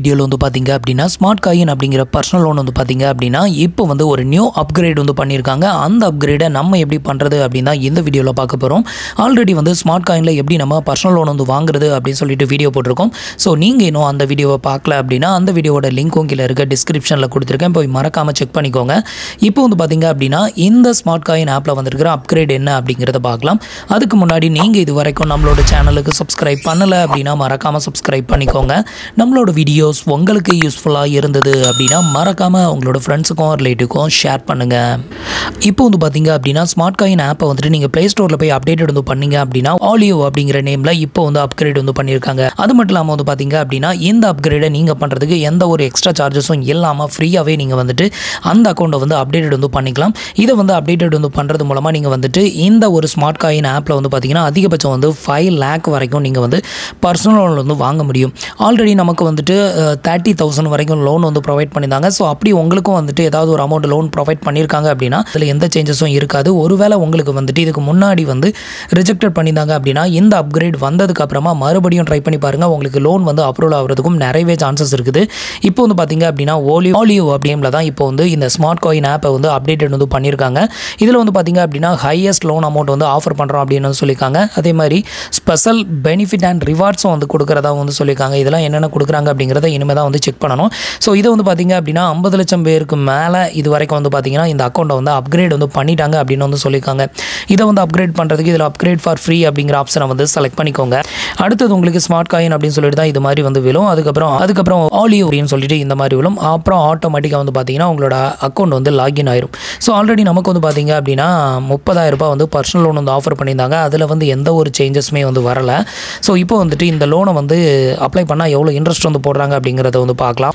வீடியோவில் வந்து பார்த்தீங்க அப்படின்னா ஸ்மார்ட் காயின் அப்படிங்கிற பர்சனல் லோன் வந்து பார்த்தீங்க அப்படின்னா இப்போ வந்து ஒரு நியூ அப்கிரேட் வந்து பண்ணியிருக்காங்க அந்த அப்கிரேடை நம்ம எப்படி பண்ணுறது அப்படின்னா இந்த வீடியோவில் பார்க்க போகிறோம் ஆல்ரெடி வந்து ஸ்மார்ட் காயினில் எப்படி நம்ம பர்சனல் லோன் வந்து வாங்குறது அப்படின்னு சொல்லிட்டு வீடியோ போட்டிருக்கோம் ஸோ நீங்கள் இன்னும் அந்த வீடியோவை பார்க்கல அப்படின்னா அந்த வீடியோவோட லிங்க்கும் கீழே இருக்க டிஸ்கிரிப்ஷனில் கொடுத்துருக்கேன் போய் மறக்காமல் செக் பண்ணிக்கோங்க இப்போ வந்து பார்த்தீங்க அப்படின்னா இந்த ஸ்மார்ட் காயின் ஆப்பில் வந்திருக்கிற அப்கிரேட் என்ன அப்படிங்கிறத பார்க்கலாம் அதுக்கு முன்னாடி நீங்கள் இது வரைக்கும் நம்மளோட சேனலுக்கு சப்ஸ்கிரைப் பண்ணலை அப்படின்னா மறக்காமல் சப்ஸ்கிரைப் பண்ணிக்கோங்க நம்மளோட வீடியோ வீடியோஸ் உங்களுக்கு யூஸ்ஃபுல்லாக இருந்தது அப்படின்னா மறக்காமல் உங்களோட ஃப்ரெண்ட்ஸுக்கும் ரிலேட்டிவ்க்கும் ஷேர் பண்ணுங்கள் இப்போ வந்து பார்த்தீங்க அப்படின்னா ஸ்மார்ட் காயின் ஆப்பை வந்துட்டு நீங்கள் ப்ளே ஸ்டோரில் போய் அப்டேட் வந்து பண்ணீங்க அப்படின்னா ஆலியோ அப்படிங்கிற நேமில் இப்போ வந்து அப்கிரேட் வந்து பண்ணியிருக்காங்க அது மட்டும் இல்லாமல் வந்து பார்த்தீங்க அப்படின்னா இந்த அப்கிரேடை நீங்கள் பண்ணுறதுக்கு எந்த ஒரு எக்ஸ்ட்ரா சார்ஜஸும் இல்லாமல் ஃப்ரீயாகவே நீங்கள் வந்துட்டு அந்த அக்கௌண்ட்டை வந்து அப்டேட் வந்து பண்ணிக்கலாம் இதை வந்து அப்டேட்டட் வந்து பண்ணுறது மூலமாக நீங்கள் வந்துட்டு இந்த ஒரு ஸ்மார்ட் காயின் ஆப்பில் வந்து பார்த்தீங்கன்னா அதிகபட்சம் வந்து ஃபைவ் லேக் வரைக்கும் நீங்கள் வந்து பர்சனல் லோன் வந்து வாங்க முடியும் ஆல்ரெடி நமக்கு வந்துட்டு தேர்ட்டி தௌசண்ட் வரைக்கும் லோன் வந்து ப்ரொவைட் பண்ணியிருந்தாங்க ஸோ அப்படி உங்களுக்கும் வந்துட்டு ஏதாவது ஒரு அமௌண்ட் லோன் ப்ரொவைட் பண்ணியிருக்காங்க அப்படின்னா அதில் எந்த சேஞ்சஸும் இருக்காது ஒருவேளை உங்களுக்கு வந்துட்டு இதுக்கு முன்னாடி வந்து ரிஜெக்டட் பண்ணியிருந்தாங்க அப்படின்னா இந்த அப்கிரேட் வந்ததுக்கு அப்புறமா மறுபடியும் ட்ரை பண்ணி பாருங்கள் உங்களுக்கு லோன் வந்து அப்ரூவல் ஆகிறதுக்கும் நிறையவே சான்சஸ் இருக்குது இப்போ வந்து பார்த்தீங்க அப்படின்னா ஓலியோ ஓலியோ அப்படியில் தான் இப்போ வந்து இந்த ஸ்மார்ட் காயின் ஆப்பை வந்து அப்டேட்டட் வந்து பண்ணியிருக்காங்க இதில் வந்து பார்த்தீங்க அப்படின்னா ஹையஸ்ட் லோன் அமௌண்ட் வந்து ஆஃபர் பண்ணுறோம் அப்படின்னு சொல்லியிருக்காங்க அதே மாதிரி ஸ்பெஷல் பெனிஃபிட் அண்ட் ரிவார்ட்ஸும் வந்து கொடுக்குறதா வந்து சொல்லியிருக்காங்க இதெல்லாம் என்னென்ன கொடுக்குறாங்க அப்படிங்கிறத தான் இனிமேல் தான் வந்து செக் பண்ணணும் ஸோ இதை வந்து பார்த்திங்க அப்படின்னா ஐம்பது லட்சம் பேருக்கு மேலே இது வரைக்கும் வந்து பார்த்திங்கன்னா இந்த அக்கௌண்ட்டை வந்து அப்கிரேட் வந்து பண்ணிட்டாங்க அப்படின்னு வந்து சொல்லியிருக்காங்க இதை வந்து அப்கிரேட் பண்ணுறதுக்கு இதில் அப்கிரேட் ஃபார் ஃப்ரீ அப்படிங்கிற ஆப்ஷனை வந்து செலக்ட் பண்ணிக்கோங்க அடுத்தது உங்களுக்கு ஸ்மார்ட் காயின் அப்படின்னு சொல்லிட்டு தான் இது மாதிரி வந்து விழும் அதுக்கப்புறம் அதுக்கப்புறம் ஆலியோ அப்படின்னு சொல்லிட்டு இந்த மாதிரி விழும் அப்புறம் ஆட்டோமேட்டிக்காக வந்து பார்த்திங்கன்னா உங்களோட அக்கௌண்ட் வந்து லாகின் ஆயிரும் ஸோ ஆல்ரெடி நமக்கு வந்து பார்த்திங்க அப்படின்னா முப்பதாயிரம் ரூபாய் வந்து பர்சனல் லோன் வந்து ஆஃபர் பண்ணியிருந்தாங்க அதில் வந்து எந்த ஒரு சேஞ்சஸுமே வந்து வரலை ஸோ இப்போ வந்துட்டு இந்த லோனை வந்து அப்ளை பண்ணால் எவ்வளோ இன்ட்ரெஸ்ட் வந்து போடுறாங்க அப்படிங்கிறத வந்து பார்க்கலாம்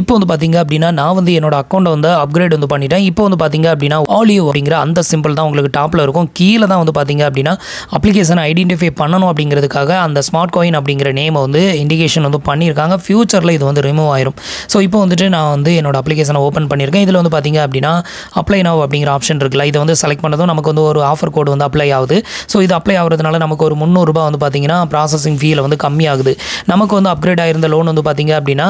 இப்போ வந்து பார்த்தீங்க அப்படின்னா நான் வந்து என்னோட அக்கௌண்ட்டை வந்து அப்கிரேட் வந்து பண்ணிட்டேன் இப்போ வந்து பார்த்தீங்க அப்படின்னா ஆலியோ அப்படிங்கிற அந்த சிம்பிள் தான் உங்களுக்கு டாப்பில் இருக்கும் கீழே தான் வந்து பார்த்தீங்க அப்படின்னா அப்ளிகேஷன் ஐடென்டிஃபை பண்ணணும் அப்படிங்கிறதுக்காக அந்த ஸ்மார்ட் காயின் அப்படிங்கிற நேமை வந்து இண்டிகேஷன் வந்து பண்ணியிருக்காங்க ஃப்யூச்சரில் இது வந்து ரிமூவ் ஆயிரும் ஸோ இப்போ வந்துட்டு நான் வந்து என்னோட அப்ளிகேஷனை ஓப்பன் பண்ணியிருக்கேன் இதில் வந்து பார்த்தீங்க அப்படின்னா அப்ளை நவ் அப்படிங்கிற ஆப்ஷன் இருக்குல்ல இதை வந்து செலக்ட் பண்ணதும் நமக்கு வந்து ஒரு ஆஃபர் கோடு வந்து அப்ளை ஆகுது ஸோ இது அப்ளை ஆகிறதுனால நமக்கு ஒரு முந்நூறுரூபா வந்து பார்த்தீங்கன்னா ப்ராசஸிங் ஃபீல வந்து கம்மியாகுது நமக்கு வந்து அப்கிரேட் ஆயிருந்த லோன் வந்து பார்த்தீங்க அப்படின்னா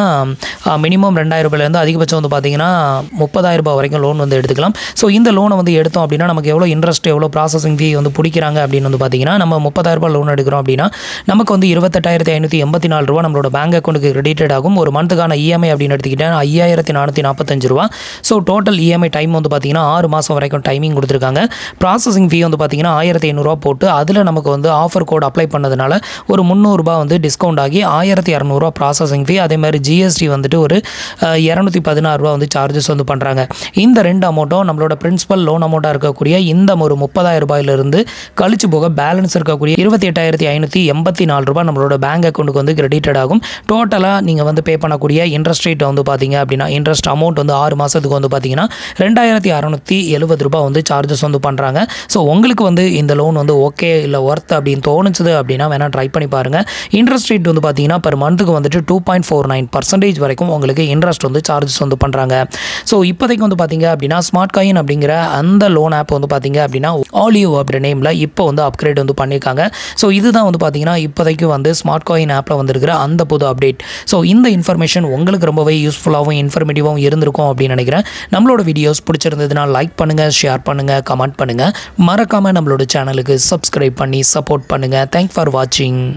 மினிமம் ரெண்டாயிரம் ரூபாயிலேருந்து அதிகபட்சம் வந்து பார்த்தீங்கன்னா முப்பதாயிரம் ரூபாய் வரைக்கும் லோன் வந்து எடுத்துக்கலாம் ஸோ இந்த லோனை வந்து எடுத்தோம் அப்படின்னா நமக்கு எவ்வளோ இன்ட்ரெஸ்ட் எவ்வளோ ப்ராசஸிங் ஃபீ வந்து பிடிக்கிறாங்க அப்படின்னு வந்து பார்த்தீங்கன்னா நம்ம ரூபாய் லோன் எடுக்கிறோம் அப்படின்னா நமக்கு வந்து இருபத்தெட்டாயிரத்தி ஐநூற்றி எண்பத்தி நாலு ரூபா நம்மளோட பேங்க் அக்கௌண்ட்டுக்கு கிரெடிட்டட் ஆகும் ஒரு மந்த்துக்கான இஎம்ஐ e அப்படின்னு எடுத்துக்கிட்டேன் ஐயாயிரத்தி நானூற்றி நாற்பத்தஞ்சு ரூபா ஸோ டோட்டல் இஎம்ஐ டைம் வந்து பார்த்திங்கன்னா ஆறு மாதம் வரைக்கும் டைமிங் கொடுத்துருக்காங்க ப்ராசஸிங் ஃபீ வந்து பார்த்திங்கன்னா ஆயிரத்தி ஐநூறுரூவா போட்டு அதில் நமக்கு வந்து ஆஃபர் கோட் அப்ளை பண்ணதுனால ஒரு முந்நூறுரூபா வந்து டிஸ்கவுண்ட் ஆகி ஆயிரத்தி இரநூறுவா ப்ராசஸிங் ஃபீ அதே மாதிரி ஜிஎஸ்டி வந்துட்டு ஒரு இரநூத்தி பதினாறுரூவா வந்து சார்ஜஸ் வந்து பண்ணுறாங்க இந்த ரெண்டு அமௌண்ட்டும் நம்மளோட பிரின்சிபல் லோன் அமௌண்ட்டாக இருக்கக்கூடிய இந்த ஒரு முப்பதாயிரம் ரூபாயிலிருந்து கழிச்சு போக பேலன்ஸ் இருக்கக்கூடிய இருபத்தி எட்டாயிரத்தி ஐநூற்றி எண்பத்தி நாலு ரூபாய் நம்மளோட பேங்க் அக்கௌண்ட்டுக்கு வந்து கிரெடிட்டட் ஆகும் டோட்டலாக நீங்கள் வந்து பே பண்ணக்கூடிய இன்ட்ரெஸ்ட் ரேட் வந்து பார்த்தீங்க அப்படின்னா இன்ட்ரெஸ்ட் அமௌண்ட் வந்து ஆறு மாதத்துக்கு வந்து பார்த்தீங்கன்னா ரெண்டாயிரத்தி அறநூற்றி எழுபது ரூபாய் வந்து சார்ஜஸ் வந்து பண்ணுறாங்க ஸோ உங்களுக்கு வந்து இந்த லோன் வந்து ஓகே இல்லை ஒர்த் அப்படின்னு தோணுச்சுது அப்படின்னா வேணால் ட்ரை பண்ணி பாருங்கள் இன்ட்ரெஸ்ட் ரேட் வந்து பார்த்தீங்கன்னா பர் மந்த்துக்கு வந்துட்டு டூ பாயிண்ட் ஃபோர் ஒரு நைன் பர்சன்டேஜ் வரைக்கும் உங்களுக்கு இன்ட்ரெஸ்ட் வந்து சார்ஜஸ் வந்து பண்ணுறாங்க ஸோ இப்போதைக்கு வந்து பார்த்தீங்க அப்படின்னா ஸ்மார்ட் காயின் அப்படிங்கிற அந்த லோன் ஆப் வந்து பார்த்தீங்க அப்படின்னா ஆலியோ அப்படி நேமில் இப்போ வந்து அப்கிரேட் வந்து பண்ணியிருக்காங்க ஸோ இதுதான் வந்து பார்த்தீங்கன்னா இப்போதைக்கு வந்து ஸ்மார்ட் காயின் ஆப்பில் வந்திருக்கிற அந்த புது அப்டேட் ஸோ இந்த இன்ஃபர்மேஷன் உங்களுக்கு ரொம்பவே யூஸ்ஃபுல்லாகவும் இன்ஃபர்மேட்டிவாகவும் இருந்திருக்கும் அப்படின்னு நினைக்கிறேன் நம்மளோட வீடியோஸ் பிடிச்சிருந்ததுன்னா லைக் பண்ணுங்கள் ஷேர் பண்ணுங்கள் கமெண்ட் பண்ணுங்கள் மறக்காமல் நம்மளோட சேனலுக்கு சப்ஸ்கிரைப் பண்ணி சப்போர்ட் பண்ணுங்கள் தேங்க் ஃபார் வாட்சிங்